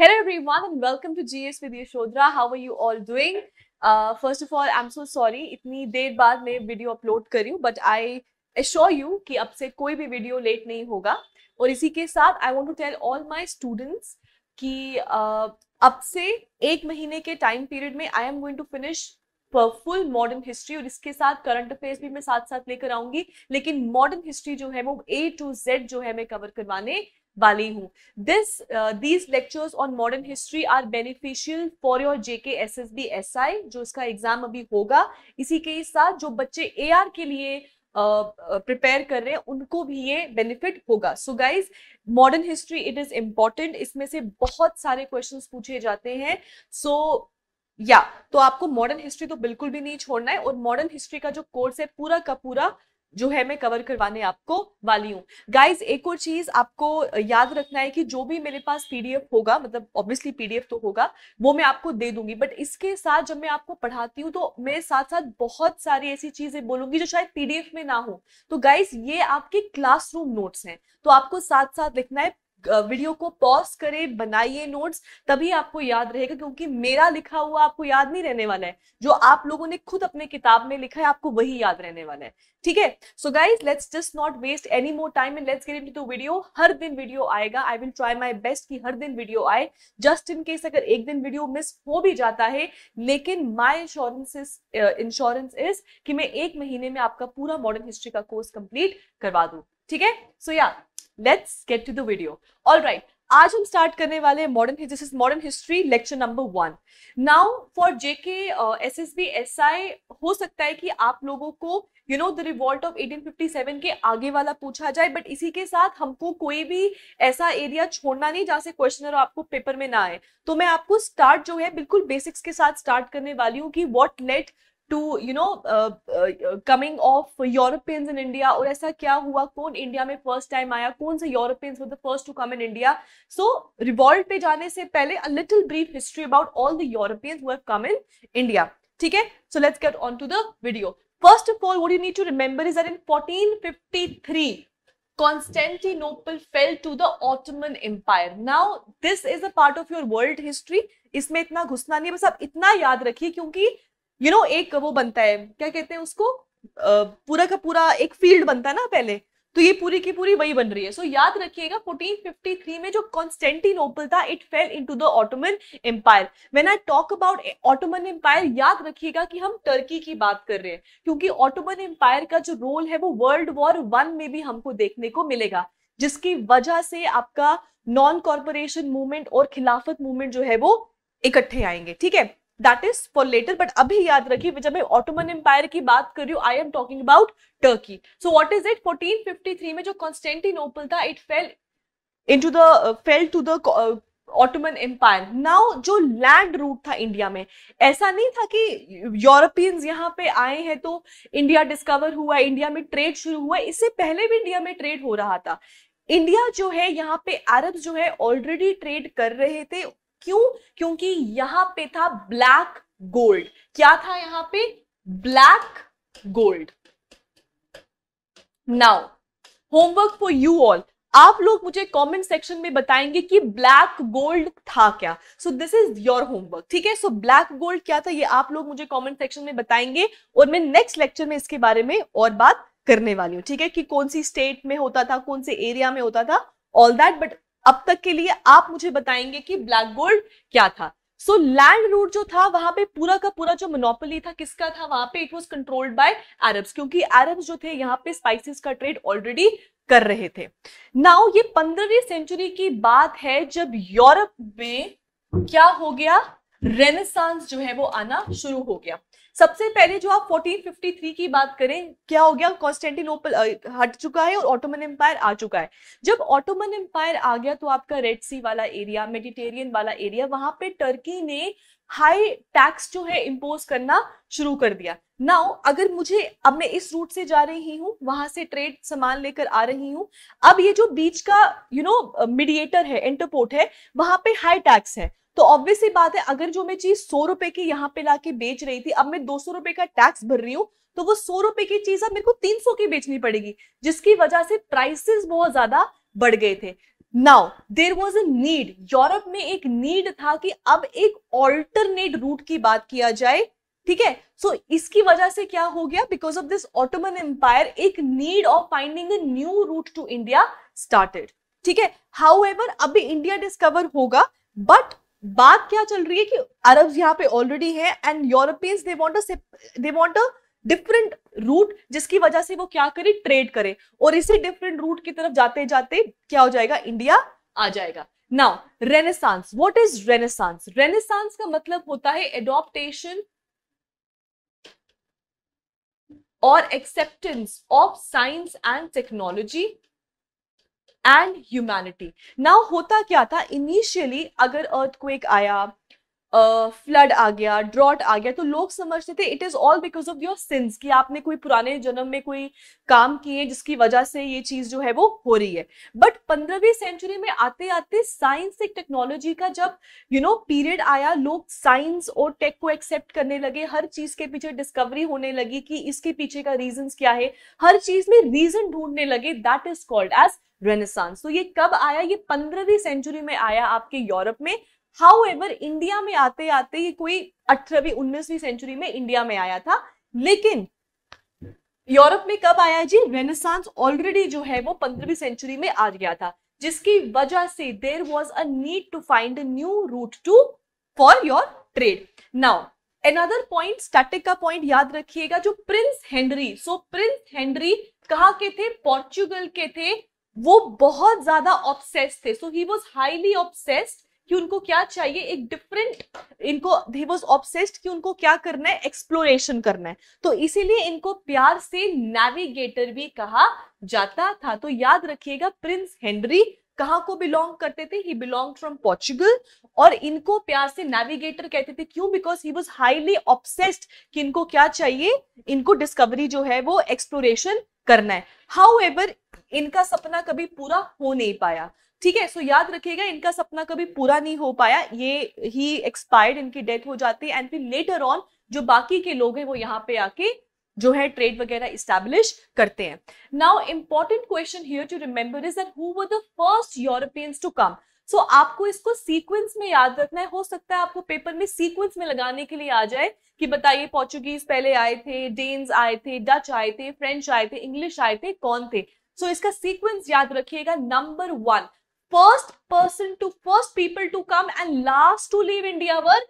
Hello everyone and welcome to GS with Yashodra. How are you all doing? Uh, first of all, I'm so sorry इतनी देर बाद मैं video upload कर रही हूँ but I assure you कि अब से कोई भी वीडियो लेट नहीं होगा और इसी के साथ I want to tell all my students कि uh, अब से एक महीने के टाइम पीरियड में I am going to finish full modern history और इसके साथ करंट अफेयर्स भी मैं साथ साथ लेकर आऊंगी लेकिन मॉडर्न हिस्ट्री जो है वो ए टू जेड जो है मैं कवर करवाने वाली हूँ this these lectures on modern history are beneficial for your JK S S B S I जो इसका एग्जाम अभी होगा इसी के साथ जो बच्चे ए आर के लिए प्रिपेयर uh, uh कर रहे हैं उनको भी ये बेनिफिट होगा so guys modern history it is important इसमें से बहुत सारे क्वेश्चन पूछे जाते हैं सो so, या yeah, तो आपको मॉडर्न हिस्ट्री तो बिल्कुल भी नहीं छोड़ना है और मॉडर्न हिस्ट्री का जो कोर्स है पूरा का पूरा जो है मैं कवर करवाने आपको वाली हूँ गाइज एक और चीज आपको याद रखना है कि जो भी मेरे पास पीडीएफ होगा मतलब ऑब्वियसली पीडीएफ तो होगा वो मैं आपको दे दूंगी बट इसके साथ जब मैं आपको पढ़ाती हूँ तो मेरे साथ साथ बहुत सारी ऐसी चीजें बोलूंगी जो शायद पीडीएफ में ना हो तो गाइज ये आपके क्लासरूम नोट्स हैं तो आपको साथ साथ लिखना है वीडियो को पॉज करें बनाइए नोट्स तभी आपको याद रहेगा क्योंकि मेरा लिखा हुआ आपको याद नहीं रहने वाला है जो आप लोगों ने खुद अपने किताब में लिखा है आपको वही याद रहने वाला है ठीक है so guys let's just not waste any more time and let's get into video हर दिन वीडियो आएगा I will try my best कि हर दिन वीडियो आए जस्ट इन केस अगर एक दिन वीडियो मिस हो भी जाता है लेकिन my insurance is insurance is कि मैं एक महीने में आपका पूरा मॉडर्न हिस्ट्री का कोर्स कंप्लीट करवा दू ठीक है सो या let's get to the video all right आज हम स्टार्ट करने वाले modern this is modern history lecture number one now for JK S S B S I हो सकता है कि आप लोगों को you know the revolt of 1857 के आगे वाला पूछा जाए बट इसी के साथ हमको कोई भी ऐसा एरिया छोड़ना नहीं जहाँ से क्वेश्चनर आपको पेपर में ना आए तो मैं आपको स्टार्ट जो है बिल्कुल बेसिक्स के साथ स्टार्ट करने वाली हूँ कि what led to you know coming of Europeans in India और ऐसा क्या हुआ कौन इंडिया में फर्स्ट टाइम आया कौन से Europeans the first to come in India so revolt पे जाने से पहले a little brief history about all the Europeans who have come in India ठीक है so let's get on to the video First of all, what you need to remember is that in 1453, Constantinople fell to the Ottoman Empire. Now, this is a part of your world history. इसमें इतना घुसना नहीं है बस आप इतना याद रखिए क्योंकि यू नो एक वो बनता है क्या कहते हैं उसको पूरा का पूरा एक फील्ड बनता है ना पहले तो ये पूरी की पूरी वही बन रही है सो so, याद रखिएगा 1453 में जो कॉन्स्टेंटिनोपल था it fell into the Ottoman Empire when I talk about Ottoman Empire याद रखिएगा कि हम टर्की की बात कर रहे हैं क्योंकि ऑटोमन एम्पायर का जो रोल है वो वर्ल्ड वॉर वन में भी हमको देखने को मिलेगा जिसकी वजह से आपका नॉन कॉरपोरेशन मूवमेंट और खिलाफत मूवमेंट जो है वो इकट्ठे आएंगे ठीक है that is for later but अभी याद रखिए जब मैं ऑटोमन एम्पायर की बात कर रही हूँ I am talking about Turkey so what is it fourteen fifty three में जो कॉन्स्टेंटिनोपल था it fell into the fell to the Ottoman Empire now जो लैंड रूट था इंडिया में ऐसा नहीं था कि यूरोपियंस यहाँ पे आए हैं तो इंडिया डिस्कवर हुआ इंडिया में ट्रेड शुरू हुआ इससे पहले भी इंडिया में ट्रेड हो रहा था इंडिया जो है यहाँ पे अरब जो है ऑलरेडी ट्रेड कर रहे थे क्यों क्योंकि यहां पे था ब्लैक गोल्ड क्या था यहां पे black gold now homework for you all आप लोग मुझे कमेंट सेक्शन में बताएंगे कि ब्लैक गोल्ड था क्या so this is your homework ठीक है सो ब्लैक गोल्ड क्या था ये आप लोग मुझे कमेंट सेक्शन में बताएंगे और मैं नेक्स्ट लेक्चर में इसके बारे में और बात करने वाली हूँ ठीक है कि कौन सी स्टेट में होता था कौन से एरिया में होता था ऑल दैट बट अब तक के लिए आप मुझे बताएंगे कि ब्लैक गोल्ड क्या था सो लैंड रूट जो था वहां पे पूरा का पूरा जो मोनोपोली था किसका था वहां पे it was controlled by Arabs क्योंकि अरब्स जो थे यहाँ पे स्पाइसेस का ट्रेड ऑलरेडी कर रहे थे नाउ ये पंद्रहवीं सेंचुरी की बात है जब यूरोप में क्या हो गया रेनेसांस जो है वो आना शुरू हो गया सबसे पहले जो आप 1453 की बात करें क्या हो गया कॉन्स्टेंटिनोपल हट चुका है और ऑटोमन एम्पायर आ चुका है जब ऑटोमन एम्पायर आ गया तो आपका रेड सी वाला एरिया मेडिटेरियन वाला एरिया वहां पे टर्की ने हाई टैक्स जो है इम्पोज करना शुरू कर दिया नाउ अगर मुझे अब मैं इस रूट से जा रही हूँ वहां से ट्रेड सामान लेकर आ रही हूँ अब ये जो बीच का यू नो मीडिएटर है इंटरपोर्ट है वहां पे हाई टैक्स है तो ऑब्वियसली बात है अगर जो मैं चीज सौ रुपए की यहाँ पे लाके बेच रही थी अब मैं दो सौ रुपए का टैक्स भर रही हूँ तो वो सौ रुपए की चीज अब मेरे को तीन सौ की बेचनी पड़ेगी जिसकी वजह से प्राइसेस बहुत ज्यादा बढ़ गए थे now there was a need Europe में एक नीड था कि अब एक ऑल्टरनेट रूट की बात किया जाए ठीक है सो इसकी वजह से क्या हो गया because of this Ottoman Empire एक need of finding a new route to India started ठीक है हाउ एवर अभी इंडिया डिस्कवर होगा बट बात क्या चल रही है कि अरब्स यहाँ पे ऑलरेडी है and Europeans they want they want a different route जिसकी वजह से वो क्या करे ट्रेड करे और इसी डिफरेंट रूट की तरफ जाते जाते क्या हो जाएगा इंडिया आ जाएगा now renaissance what is renaissance renaissance का मतलब होता है एडॉप्टेशन और acceptance of science and technology and humanity now होता क्या था इनिशियली अगर अर्थक्वेक आया फ्लड uh, आ गया ड्रॉट आ गया तो लोग समझते थे it is all because of your sins कि आपने कोई पुराने जन्म में कोई काम किए जिसकी वजह से ये चीज जो है वो हो रही है बट पंद्रहवीं सेंचुरी में आते आते साइंस एक टेक्नोलॉजी का जब यू नो पीरियड आया लोग साइंस और टेक को एक्सेप्ट करने लगे हर चीज के पीछे डिस्कवरी होने लगी कि इसके पीछे का रीजन क्या है हर चीज में रीजन ढूंढने लगे that is called age renaissance तो ये कब आया ये पंद्रहवीं सेंचुरी में आया आपके यूरोप में हाउ एवर इंडिया में आते आते ये कोई अठारहवीं उन्नीसवीं सेंचुरी में इंडिया में आया था लेकिन यूरोप में कब आया जी रेनेसांस ऑलरेडी जो है वो पंद्रहवीं सेंचुरी में आ गया था जिसकी वजह से there was a need to find new route to for your trade now another point static का पॉइंट याद रखिएगा जो Prince Henry so Prince Henry कहा के थे पोर्चुगल के थे वो बहुत ज्यादा ऑप्सेस्ड थे so he was highly obsessed कि उनको क्या चाहिए एक डिफरेंट इनको दे वॉज ऑब्सेस्ड कि उनको क्या करना है एक्सप्लोरेशन करना है तो इसीलिए इनको प्यार से नेविगेटर भी कहा जाता था तो याद रखिएगा प्रिंस हेनरी कहाँ को बिलोंग करते थे ही बिलोंग फ्रॉम पोर्चुगल और इनको प्यार से नेविगेटर कहते थे क्यों because he was highly obsessed कि इनको क्या चाहिए इनको डिस्कवरी जो है वो एक्सप्लोरेशन करना है हाउ इनका सपना कभी पूरा हो नहीं पाया ठीक है सो याद रखिएगा इनका सपना कभी पूरा नहीं हो पाया ये ही एक्सपायर्ड इनकी डेथ हो जाती है एंड फिर लेटर ऑन जो बाकी के लोग हैं वो यहाँ पे आके जो है ट्रेड वगैरह इस्टेब्लिश करते हैं now important question here to remember is that who were the first Europeans to come so आपको इसको सीक्वेंस में याद रखना है हो सकता है आपको पेपर में सीक्वेंस में लगाने के लिए आ जाए कि बताइए पोर्चुगीज पहले आए थे डेन्स आए थे डच आए थे फ्रेंच आए थे इंग्लिश आए थे कौन थे सो so, इसका सीक्वेंस याद रखिएगा number one first person to first people to come and last to leave India were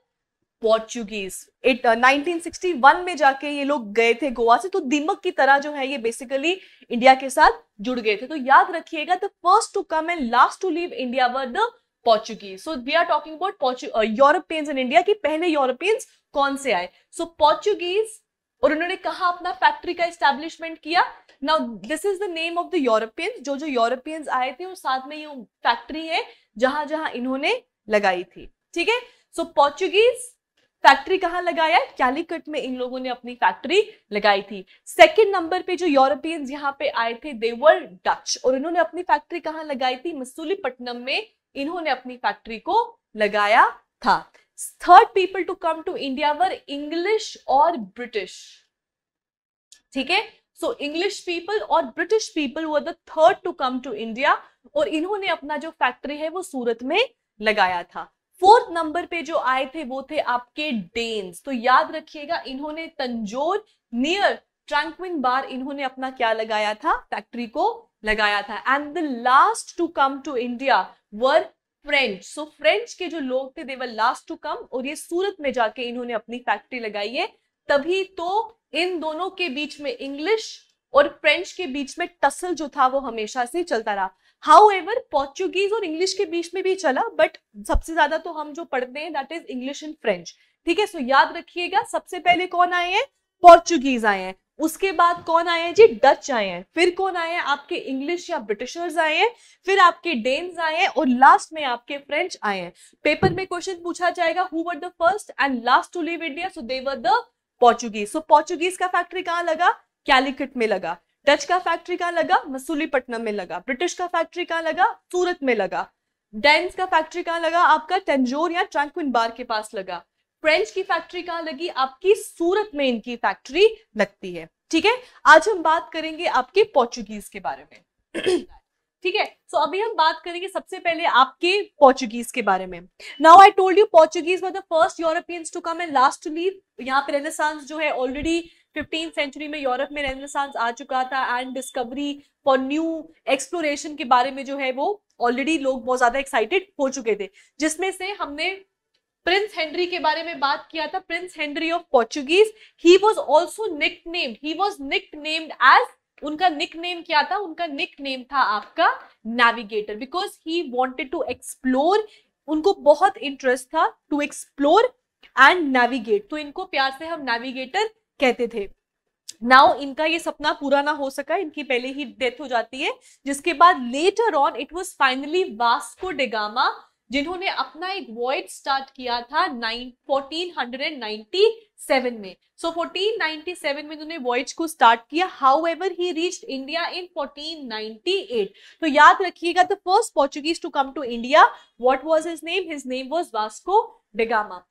Portuguese. It, uh, 1961 में जाके ये लोग गए थे गोवा से तो दीमक की तरह जो है ये बेसिकली इंडिया के साथ जुड़ गए थे तो याद रखिएगा the first to come and last to leave India were the Portuguese so we are talking about Europeans in India की पहले यूरोपियंस कौन से आए सो पोर्चुगीज और उन्होंने कहा अपना फैक्ट्री का एस्टेब्लिशमेंट किया now this is the name of the Europeans जो जो यूरोपियंस आए थे और साथ में ये फैक्ट्री है जहां जहां इन्होंने लगाई थी ठीक है सो पोर्चुगीज फैक्ट्री कहाँ लगाया कैलिकट में इन लोगों ने अपनी फैक्ट्री लगाई थी सेकेंड नंबर पे जो यूरोपियंस यहाँ पे आए थे देवर डच और इन्होंने अपनी फैक्ट्री कहाँ लगाई थी मसूलीपट्टनम में इन्होंने अपनी फैक्ट्री को लगाया था third people to come to India were English और ब्रिटिश ठीक है सो इंग्लिश पीपल और British people were the third to come to India और इन्होंने अपना जो फैक्ट्री है वो सूरत में लगाया था फोर्थ नंबर पे जो आए थे वो थे आपके डेन्स तो याद रखिएगा इन्होंने तंजोर नियर ट्रैंक्विन बार इन्होंने अपना क्या लगाया था फैक्ट्री को लगाया था and the last to come to India were French so French के जो लोग थे देवर लास्ट टू कम और ये सूरत में जाके इन्होंने अपनी फैक्ट्री लगाई है तभी तो इन दोनों के बीच में इंग्लिश और फ्रेंच के बीच में टसल जो था वो हमेशा से चलता रहा हाउ एवर पोर्चुगीज और इंग्लिश के बीच में भी चला बट सबसे ज्यादा तो हम जो पढ़ते हैं that is English and French ठीक है सो याद रखिएगा सबसे पहले कौन आए हैं पोर्चुगीज आए हैं उसके बाद कौन आए हैं जी डच आए हैं फिर कौन आए हैं आपके इंग्लिश या ब्रिटिशर्स आए हैं फिर आपके डेन्स आए हैं और लास्ट में आपके फ्रेंच आए हैं पेपर में क्वेश्चन पूछा जाएगा who were the first and last to leave India so they were the Portuguese so Portuguese का फैक्ट्री कहाँ लगा कैलिकट में लगा डच का फैक्ट्री कहाँ लगा मसूलीपट्टनम में लगा ब्रिटिश का फैक्ट्री कहाँ लगा सूरत में लगा डेन्स का फैक्ट्री कहाँ लगा आपका टेंजोर या ट्रैंक्विन बार के पास लगा फ्रेंच की फैक्ट्री कहां लगी आपकी सूरत में इनकी फैक्ट्री लगती है ठीक है आज हम बात करेंगे आपके पोर्चुगीज के बारे में ठीक है सो अभी हम बात करेंगे सबसे पहले आपके पोर्चुगीज के बारे में now I told you Portuguese were the first Europeans to come and last to leave यहाँ पे रेनेसांस जो है ऑलरेडी फिफ्टीन सेंचुरी में यूरोप में रेनेसांस आ चुका था and discovery for new exploration के बारे में जो है वो ऑलरेडी लोग बहुत ज्यादा एक्साइटेड हो चुके थे जिसमें से हमने प्रिंस हेनरी के बारे में बात किया था Prince Henry of Portuguese he was also nicknamed he was nicknamed as उनका निक नेम क्या था उनका निक नेम था आपका navigator because he wanted to explore उनको बहुत इंटरेस्ट था टू एक्सप्लोर एंड नेविगेट तो इनको प्यार से हम नेविगेटर कहते थे नाउ इनका ये सपना पूरा ना हो सका इनकी पहले ही डेथ हो जाती है जिसके बाद later on it was finally Vasco da Gama जिन्होंने अपना एक वॉइड स्टार्ट किया था नाइन में सो so, 1497 में उन्होंने वॉइज को स्टार्ट किया however he reach India in 1498 तो याद रखिएगा the first Portuguese to come to India what was his name his name was Vasco da Gama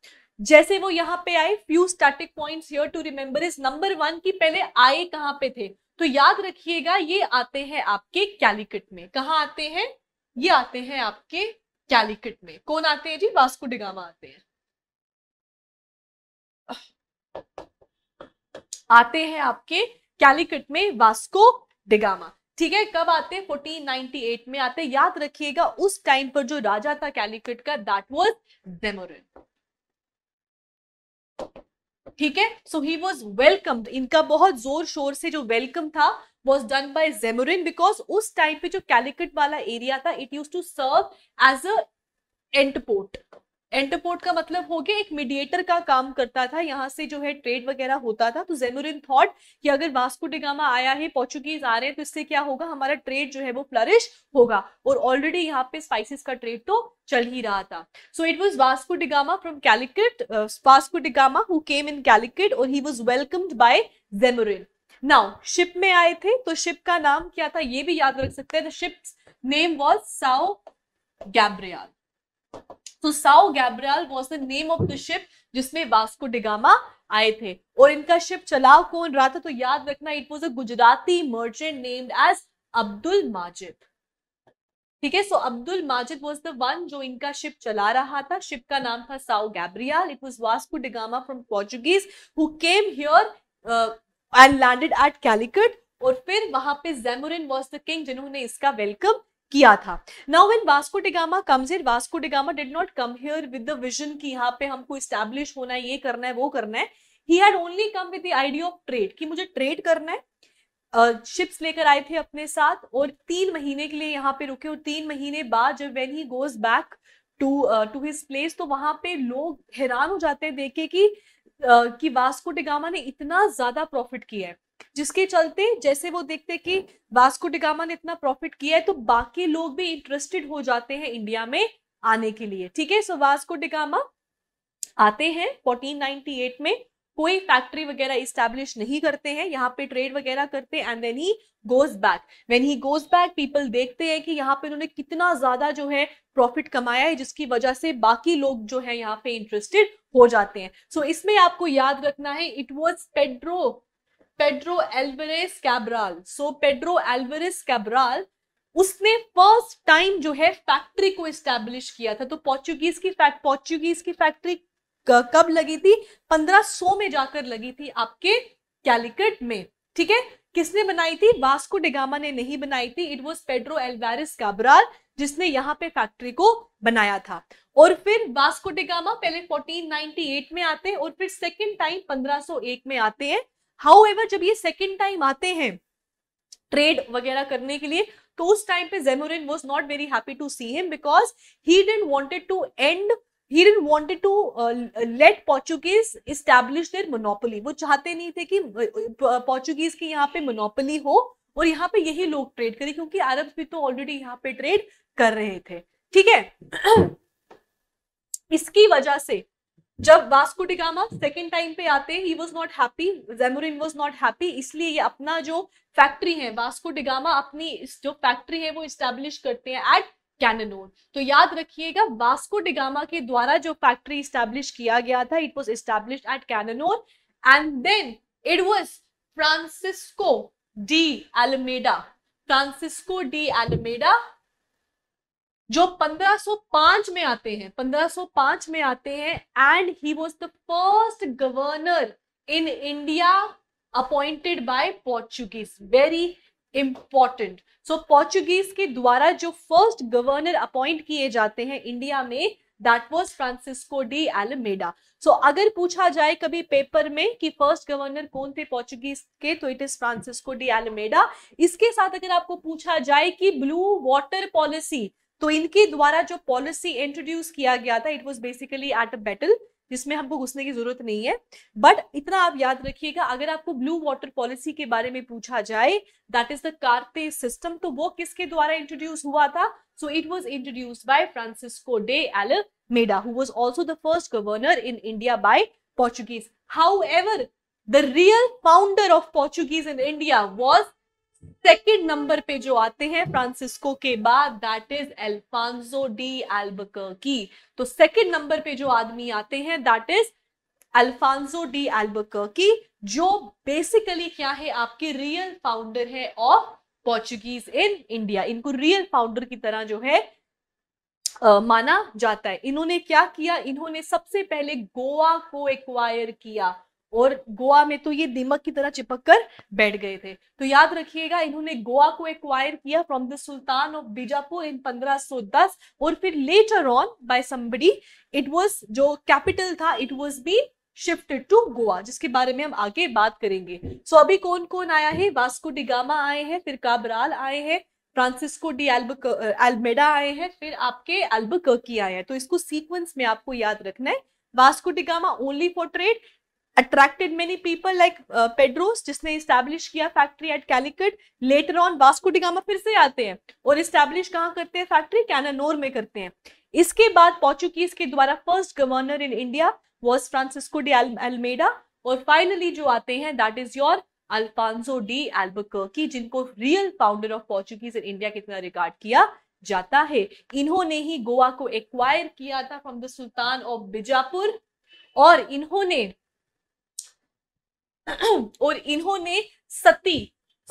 जैसे वो यहाँ पे आए few static points here to remember is number one की पहले आए कहाँ पे थे तो याद रखिएगा ये आते हैं आपके कैलिकट में कहा आते हैं ये आते हैं आपके कैलिकट में कौन आते हैं जी वास्को डिगामा आते हैं आते हैं आपके कैलिकट में वास्को डिगामा ठीक है कब आते हैं 1498 में आते याद रखिएगा उस टाइम पर जो राजा था कैलिकट का दैट वॉज डेमोरिन ठीक है सो ही वॉज वेलकम इनका बहुत जोर शोर से जो वेलकम था was done by Zamorin because उस टाइम पे जो कैलिकट वाला एरिया था it use to serve as a entrepot entrepot का मतलब हो गया एक मीडिएटर का काम करता था यहाँ से जो है ट्रेड वगैरह होता था तो जेनुरिन थॉट कि अगर वास्को डिगामा आया है पोर्चुगीज आ रहे हैं तो इससे क्या होगा हमारा ट्रेड जो है वो फ्लरिश होगा और ऑलरेडी यहाँ पे स्पाइसिस का ट्रेड तो चल ही रहा था so it was Vasco da Gama from Calicut Vasco da Gama who came in Calicut और he was welcomed by Zamorin now ship में आए थे तो शिप का नाम क्या था ये भी याद रख सकते हैं द शिप नेम वॉज साउ गैब्रियाल तो Sao Gabriel was the name of the ship जिसमें वास्को डिगामा आए थे और इनका शिप चलाव कौन रहा था तो याद रखना it was a Gujarati merchant named as Abdul Majid ठीक है so Abdul Majid was the one जो इनका शिप चला रहा था शिप का नाम था Sao Gabriel it was Vasco da Gama from Portuguese who came here and landed at Calicut और फिर वहां पे जेमुरिन वॉज द किंग जिन्होंने इसका वेलकम किया था now when Vasco da Gama comes here Vasco da Gama did not come here with the vision कि यहाँ पे हमको इस्टेब्लिश होना है ये करना है वो करना है he had only come with the idea of trade कि मुझे ट्रेड करना है शिप्स uh, लेकर आए थे अपने साथ और तीन महीने के लिए यहाँ पे रुके और तीन महीने बाद जब when he goes back to to his place तो वहां पे लोग हैरान हो जाते हैं देखे के कि uh, कि वास्को डिगामा ने इतना ज्यादा प्रॉफिट किया है जिसके चलते जैसे वो देखते कि वास्को डिगामा ने इतना प्रॉफिट किया है तो बाकी लोग भी इंटरेस्टेड हो जाते हैं इंडिया में आने के लिए ठीक है सो वास्को डिगामा आते हैं 1498 में कोई फैक्ट्री वगैरह इस्टेब्लिश नहीं करते हैं यहाँ पे ट्रेड वगैरह करते हैं and then he goes back when he goes back people देखते हैं कि यहाँ पे उन्होंने कितना ज्यादा जो है प्रॉफिट कमाया है जिसकी वजह से बाकी लोग जो है यहाँ पे इंटरेस्टेड हो जाते हैं सो so, इसमें आपको याद रखना है it was Pedro Pedro Alvares Cabral so Pedro Alvares Cabral उसने फर्स्ट टाइम जो है फैक्ट्री को स्टैब्लिश किया था तो पोर्चुगीज की फैक्ट पोर्चुगीज की फैक्ट्री कब लगी थी 1500 में जाकर लगी थी आपके कैलिकट में ठीक है किसने बनाई थी वास्को डिगामा ने नहीं बनाई थी it was Pedro Alvares Cabral जिसने यहाँ पे फैक्ट्री को बनाया था और फिर वास्को डिगामा पहले 1498 में आते हैं और फिर सेकेंड टाइम 1501 में आते हैं हाउ जब ये सेकेंड टाइम आते हैं ट्रेड वगैरह करने के लिए तो उस टाइम पे Zamorin was not very happy to see him because he didn't wanted to and he didn't wanted to let Portuguese establish their monopoly वो चाहते नहीं थे कि पोर्चुगीज की यहाँ पे मोनोपोली हो और यहाँ पे यही लोग ट्रेड करें क्योंकि अरब भी तो ऑलरेडी यहाँ पे ट्रेड कर रहे थे ठीक है इसकी वजह से जब वास्को डिगामा सेकेंड टाइम पे आते ही was not happy Zamorin was not happy इसलिए ये अपना जो फैक्ट्री है वास्को डिगामा अपनी जो फैक्ट्री है वो इस्टेब्लिश करते हैं एट कैनोन तो याद रखिएगा वास्को डिगामा के द्वारा जो फैक्ट्री इस्टेब्लिश किया गया था it was establish at Cannanore and then it was Francisco de Almeida Francisco de Almeida जो 1505 में आते हैं 1505 में आते हैं and he was the first governor in India appointed by Portuguese very important so Portuguese के द्वारा जो फर्स्ट गवर्नर अपॉइंट किए जाते हैं इंडिया में that was Francisco de Almeida so अगर पूछा जाए कभी पेपर में कि फर्स्ट गवर्नर कौन थे पोर्चुगीज के तो it is Francisco de Almeida इसके साथ अगर आपको पूछा जाए कि ब्लू वॉटर पॉलिसी तो इनके द्वारा जो पॉलिसी इंट्रोड्यूस किया गया था it was basically at a battle जिसमें हमको घुसने की जरूरत नहीं है बट इतना आप याद रखिएगा अगर आपको ब्लू वाटर पॉलिसी के बारे में पूछा जाए that is the cartaz system तो वो किसके द्वारा इंट्रोड्यूस हुआ था so it was introduce by Francisco de Almeida who was also the first governor in India by Portuguese. How the real founder of Portuguese in India was second number पे जो आते हैं Francisco के बाद that is Alfonso de Albuquerque तो second number पे जो आदमी आते हैं दैट इज अल्फांसो डी एल्बकर्की जो बेसिकली क्या है आपके रियल फाउंडर है ऑफ पोर्चुगीज इन इंडिया इनको रियल फाउंडर की तरह जो है आ, माना जाता है इन्होंने क्या किया इन्होंने सबसे पहले गोवा को एक्वायर किया और गोवा में तो ये दीमक की तरह चिपक कर बैठ गए थे तो याद रखिएगा इन्होंने गोवा को एक्वायर किया from the sultan of Bijapur in 1510 और फिर later on by somebody it was जो कैपिटल था it was been shifted to Goa जिसके बारे में हम आगे बात करेंगे सो so, अभी कौन कौन आया है वास्को डिगामा आए हैं फिर काबराल आए हैं फ्रांसिस्को डी एल्मेडा आए हैं फिर आपके एल्बकर्की आए हैं तो इसको सीक्वेंस में आपको याद रखना है Vasco da Gama only for trade attracted many people like uh, Pedros जिसने establish किया factory at Calicut later on Vasco da Gama फिर से आते हैं और establish कहाँ करते हैं factory कैनानोर में करते हैं इसके बाद पोर्चुगीज के द्वारा first governor in India was Francisco de Almeida और फाइनली जो आते हैं that is your Alfonso de Albuquerque जिनको real founder of Portuguese in India तरह रिकॉर्ड किया जाता है इन्होंने ही गोवा को एक्वायर किया था from the sultan of Bijapur और इन्होंने और इन्होंने सती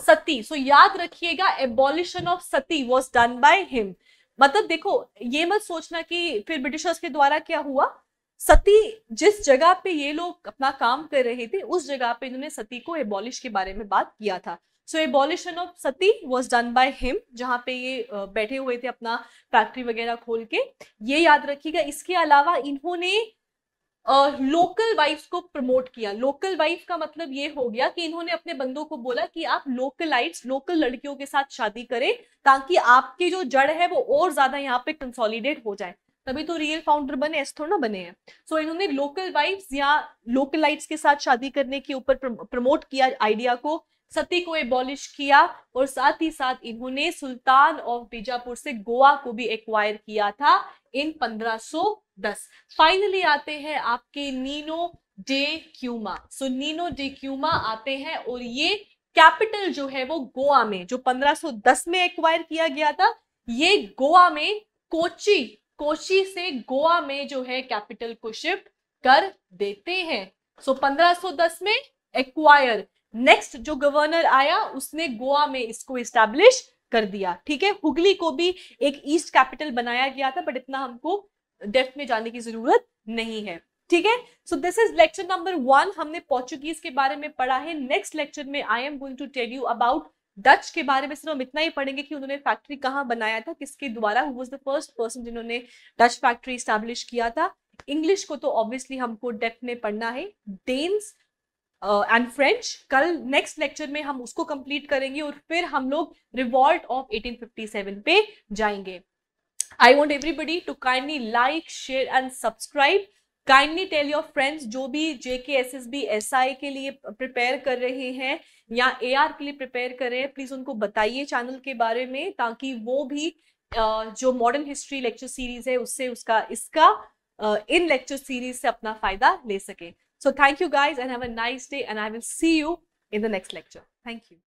सती सो याद रखिएगा abolition of sati was done by him मतलब देखो ये मत सोचना कि फिर ब्रिटिशर्स के द्वारा क्या हुआ सती जिस जगह पे ये लोग अपना काम कर रहे थे उस जगह पे इन्होंने सती को एबॉलिश के बारे में बात किया था so abolition of sati was done by him जहाँ पे ये बैठे हुए थे अपना फैक्ट्री वगैरह खोल के ये याद रखिएगा इसके अलावा इन्होंने लोकल वाइफ्स को प्रमोट किया लोकल वाइफ का मतलब ये हो गया कि इन्होंने अपने बंदों को बोला कि आप लोकलाइट्स लोकल लड़कियों के साथ शादी करें ताकि आपकी जो जड़ है वो और ज्यादा यहाँ पे कंसोलिडेट हो जाए तभी तो रियल फाउंडर बने ऐसे थोड़ा ना बने हैं सो so, इन्होंने लोकल वाइफ्स या लोकलाइट्स के साथ शादी करने के ऊपर प्रमोट किया आइडिया को सती को एबॉलिश किया और साथ ही साथ इन्होंने सुल्तान ऑफ बीजापुर से गोवा को भी एक्वायर किया था इन 1510 फाइनली आते हैं आपके Nuno da Cunha so Nuno da Cunha आते हैं और ये कैपिटल जो है वो गोवा में जो 1510 में एक्वायर किया गया था ये गोवा में कोची कोची से गोवा में जो है कैपिटल को शिफ्ट कर देते हैं सो so, 1510 में एक्वायर नेक्स्ट जो गवर्नर आया उसने गोवा में इसको इस्टेब्लिश कर दिया ठीक है हुगली को भी एक ईस्ट कैपिटल बनाया गया था बट इतना हमको डेफ में जाने की जरूरत नहीं है ठीक है so this is lecture number one हमने पोर्चुगीज के बारे में पढ़ा है नेक्स्ट लेक्चर में I am going to tell you about Dutch के बारे में सिर्फ हम इतना ही पढ़ेंगे कि उन्होंने फैक्ट्री कहाँ बनाया था किसके द्वारा who was the first person जिन्होंने डच फैक्ट्री स्टैब्लिश किया था इंग्लिश को तो ऑब्वियसली हमको डेफ में पढ़ना है डेन्स एंड uh, फ्रेंच कल नेक्स्ट लेक्चर में हम उसको कंप्लीट करेंगे और फिर हम लोग रिवॉल्ट ऑफ 1857 पे जाएंगे I want everybody to kindly like share and subscribe kindly tell your friends जो भी J K S S B S I के लिए प्रिपेयर कर रहे हैं या ए आर के लिए प्रिपेयर कर रहे हैं प्लीज उनको बताइए चैनल के बारे में ताकि वो भी uh, जो मॉडर्न हिस्ट्री लेक्चर सीरीज है उससे उसका इसका इन लेक्चर सीरीज से अपना फायदा ले सके So thank you guys and have a nice day and I will see you in the next lecture. Thank you.